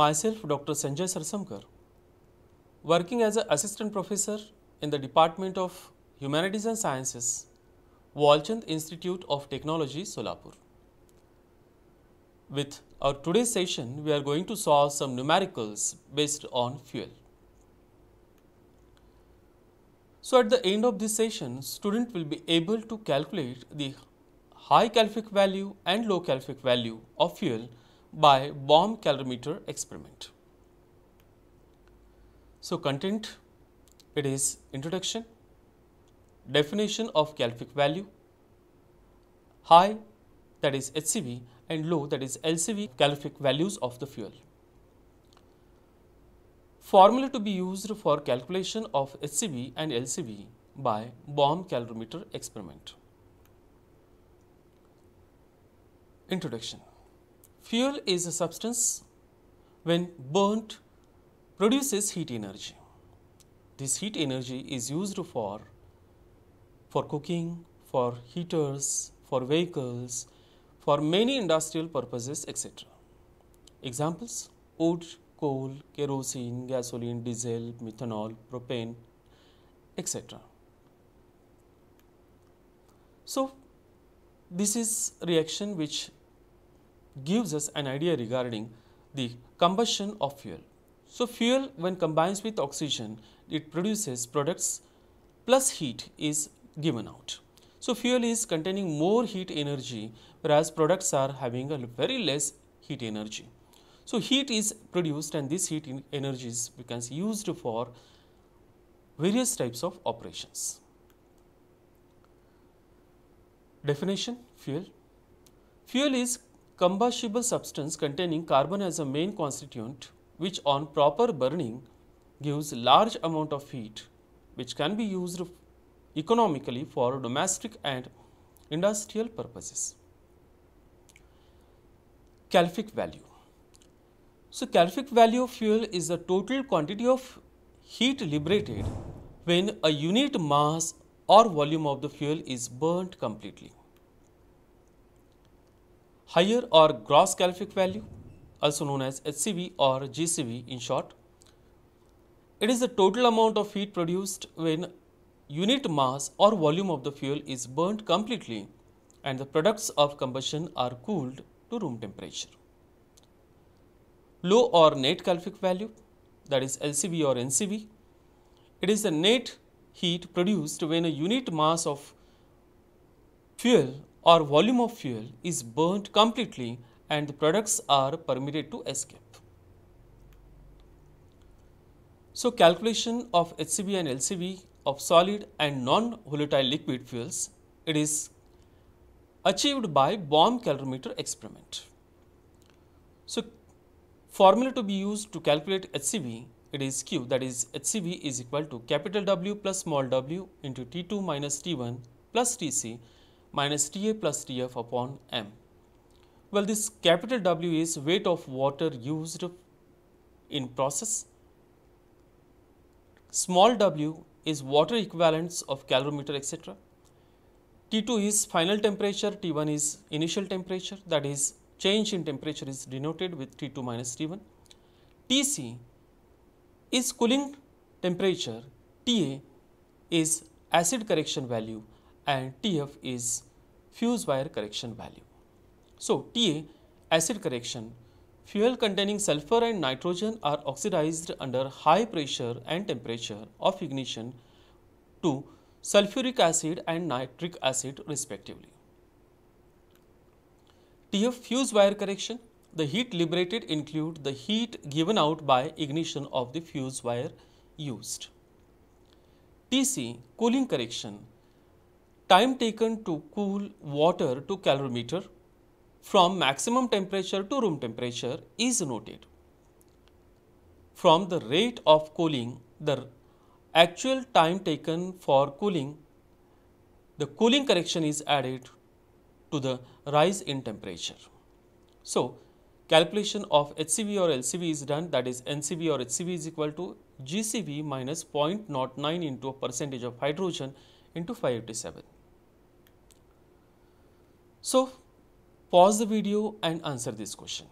Myself, Dr. Sanjay Sarsamkar, working as an assistant professor in the Department of Humanities and Sciences, Walchand Institute of Technology, Solapur. With our today's session, we are going to solve some numericals based on fuel. So, at the end of this session, student will be able to calculate the high calorific value and low calorific value of fuel by bomb calorimeter experiment. So, content it is introduction, definition of calorific value, high that is HCV and low that is LCV calorific values of the fuel. Formula to be used for calculation of HCV and LCV by bomb calorimeter experiment. Introduction Fuel is a substance when burnt produces heat energy. This heat energy is used for, for cooking, for heaters, for vehicles, for many industrial purposes etc. Examples wood, coal, kerosene, gasoline, diesel, methanol, propane etc. So, this is reaction which gives us an idea regarding the combustion of fuel. So, fuel when combines with oxygen, it produces products plus heat is given out. So, fuel is containing more heat energy whereas products are having a very less heat energy. So, heat is produced and this heat energy is becomes used for various types of operations. Definition Fuel Fuel is combustible substance containing carbon as a main constituent which on proper burning gives large amount of heat which can be used economically for domestic and industrial purposes. Calorific value. So, calorific value of fuel is the total quantity of heat liberated when a unit mass or volume of the fuel is burnt completely higher or gross calorific value also known as HCV or GCV in short. It is the total amount of heat produced when unit mass or volume of the fuel is burnt completely and the products of combustion are cooled to room temperature. Low or net calorific value that is LCV or NCV. It is the net heat produced when a unit mass of fuel or volume of fuel is burnt completely and the products are permitted to escape. So, calculation of HCV and LCV of solid and non-volatile liquid fuels, it is achieved by bomb calorimeter experiment. So, formula to be used to calculate HCV, it is Q that is HCV is equal to capital W plus small w into T2 minus T1 plus Tc minus Ta plus Tf upon m. Well, this capital W is weight of water used in process. Small w is water equivalents of calorimeter etc. T2 is final temperature, T1 is initial temperature that is change in temperature is denoted with T2 minus T1. Tc is cooling temperature, Ta is acid correction value and TF is fuse wire correction value. So, TA acid correction fuel containing sulfur and nitrogen are oxidized under high pressure and temperature of ignition to sulfuric acid and nitric acid respectively. TF fuse wire correction the heat liberated include the heat given out by ignition of the fuse wire used. TC cooling correction time taken to cool water to calorimeter from maximum temperature to room temperature is noted. From the rate of cooling, the actual time taken for cooling, the cooling correction is added to the rise in temperature. So, calculation of HCV or LCV is done that is NCV or HCV is equal to GCV minus 0.09 into a percentage of hydrogen into 587. So pause the video and answer this question.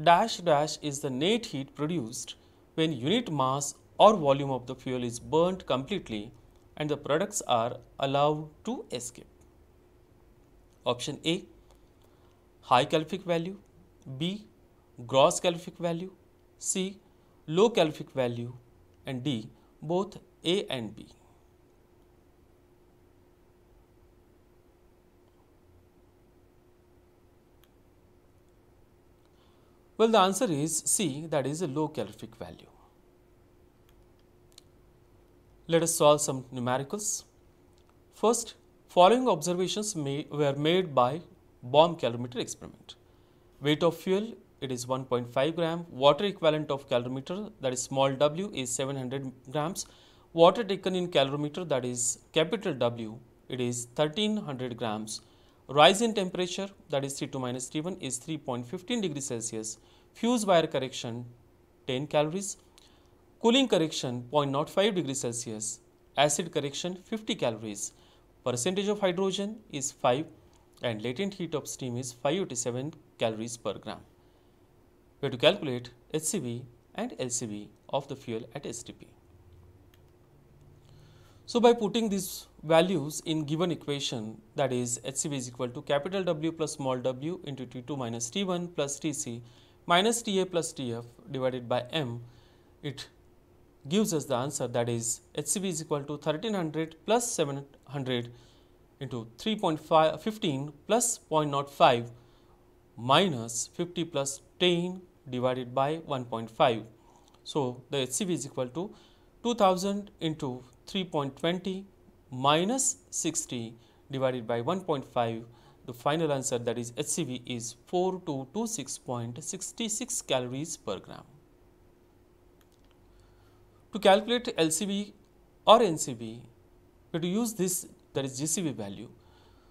Dash dash is the net heat produced when unit mass or volume of the fuel is burnt completely and the products are allowed to escape. Option A high calorific value, B gross calorific value, C low calorific value and D both A and B. Well, the answer is C that is a low calorific value. Let us solve some numericals. First, following observations may, were made by bomb calorimeter experiment. Weight of fuel it is 1.5 gram, water equivalent of calorimeter that is small w is 700 grams, water taken in calorimeter that is capital W it is 1300 grams Rise in temperature that is three C2 minus T1 is 3.15 degree Celsius. Fuse wire correction 10 calories. Cooling correction 0.05 degree Celsius. Acid correction 50 calories. Percentage of hydrogen is 5 and latent heat of steam is 587 calories per gram. We have to calculate HCV and LCV of the fuel at STP. So, by putting these values in given equation that is HCV is equal to capital W plus small w into T2 minus T1 plus TC minus TA plus TF divided by M, it gives us the answer that is HCV is equal to 1300 plus 700 into 3.15 plus 0.05 minus 50 plus 10 divided by 1.5. So, the HCV is equal to 2000 into 3.20 minus 60 divided by 1.5 the final answer that is HCV is 4226.66 calories per gram. To calculate LCV or NCV, we have to use this that is GCV value.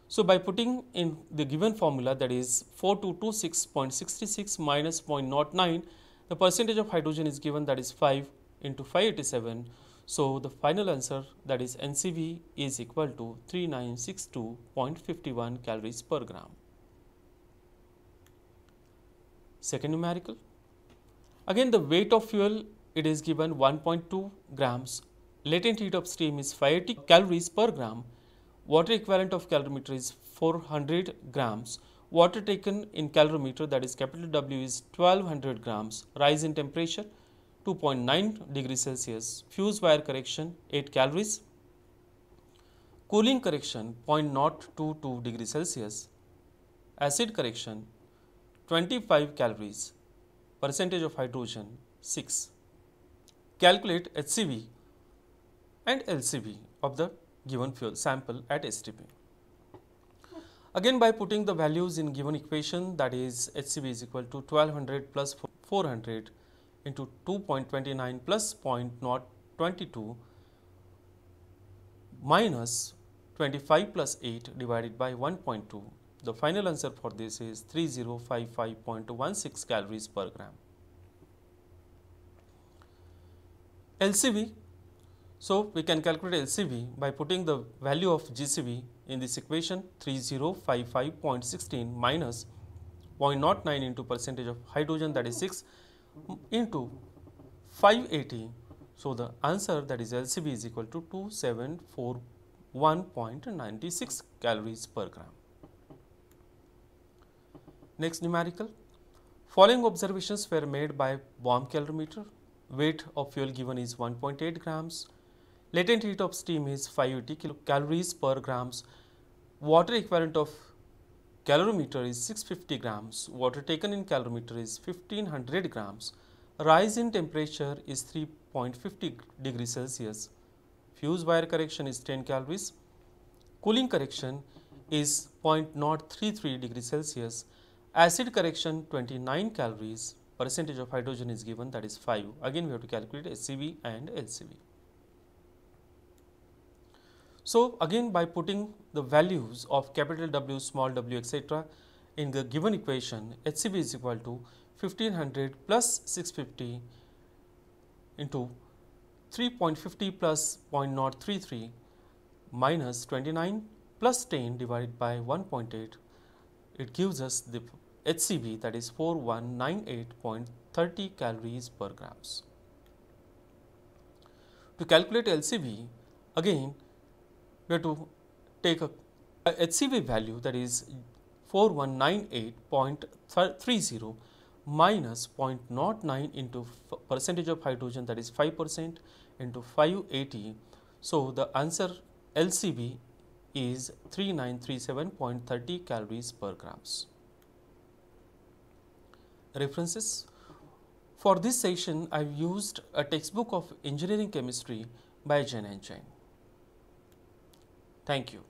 So, by putting in the given formula that is 4226.66 minus 0.09, the percentage of hydrogen is given that is 5 into 587. So, the final answer that is NCV is equal to 3962.51 calories per gram. Second numerical. Again the weight of fuel it is given 1.2 grams. Latent heat of steam is 580 calories per gram. Water equivalent of calorimeter is 400 grams. Water taken in calorimeter that is capital W is 1200 grams. Rise in temperature 2.9 degree Celsius, fuse wire correction 8 calories, cooling correction 0.022 degree Celsius, acid correction 25 calories, percentage of hydrogen 6. Calculate HCV and LCV of the given fuel sample at STP. Again by putting the values in given equation that is HCV is equal to 1200 plus 400 into 2.29 plus 0.22 minus 25 plus 8 divided by 1.2. The final answer for this is 3055.16 calories per gram. LCV. So, we can calculate LCV by putting the value of GCV in this equation 3055.16 minus 0.09 into percentage of hydrogen that is 6 into 580. So, the answer that is LCB is equal to 2741.96 calories per gram. Next numerical. Following observations were made by bomb calorimeter. Weight of fuel given is 1.8 grams. Latent heat of steam is 580 kilocalories per grams. Water equivalent of calorimeter is 650 grams, water taken in calorimeter is 1500 grams, rise in temperature is 3.50 degrees Celsius, fuse wire correction is 10 calories, cooling correction is 0.033 degrees Celsius, acid correction 29 calories, percentage of hydrogen is given that is 5. Again we have to calculate SCV and LCV. So, again by putting the values of capital W, small w etc. in the given equation HCB is equal to 1500 plus 650 into 3.50 plus 0.033 minus 29 plus 10 divided by 1.8 it gives us the HCB that is 4198.30 calories per grams. To calculate LCB again we have to take a, a HCV value that is 4198.30 minus 0.09 into percentage of hydrogen that is 5 percent into 580. So, the answer LCB is 3937.30 calories per grams. References For this session I have used a textbook of engineering chemistry by Jen and Chang. Thank you.